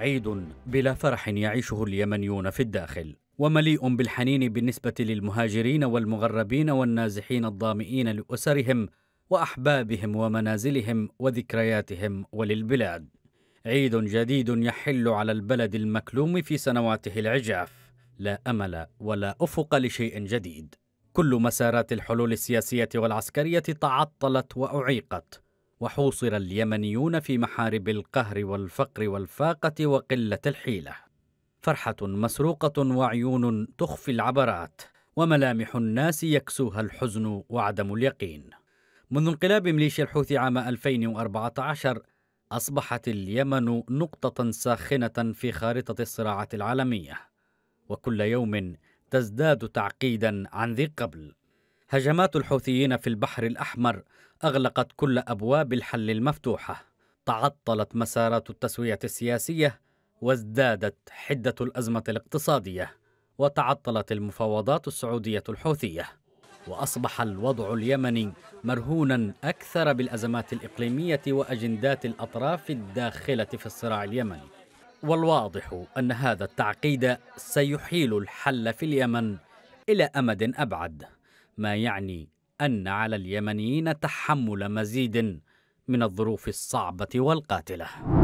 عيد بلا فرح يعيشه اليمنيون في الداخل ومليء بالحنين بالنسبة للمهاجرين والمغربين والنازحين الظامئين لأسرهم وأحبابهم ومنازلهم وذكرياتهم وللبلاد عيد جديد يحل على البلد المكلوم في سنواته العجاف لا أمل ولا أفق لشيء جديد كل مسارات الحلول السياسية والعسكرية تعطلت وأعيقت وحوصر اليمنيون في محارب القهر والفقر والفاقة وقلة الحيلة فرحة مسروقة وعيون تخفي العبرات وملامح الناس يكسوها الحزن وعدم اليقين منذ انقلاب ميليشيا الحوثي عام 2014 أصبحت اليمن نقطة ساخنة في خارطة الصراعات العالمية وكل يوم تزداد تعقيدا عن ذي قبل هجمات الحوثيين في البحر الأحمر أغلقت كل أبواب الحل المفتوحة تعطلت مسارات التسوية السياسية وازدادت حدة الأزمة الاقتصادية وتعطلت المفاوضات السعودية الحوثية وأصبح الوضع اليمني مرهونا أكثر بالأزمات الإقليمية وأجندات الأطراف الداخلة في الصراع اليمني والواضح أن هذا التعقيد سيحيل الحل في اليمن إلى أمد أبعد ما يعني أن على اليمنيين تحمل مزيد من الظروف الصعبة والقاتلة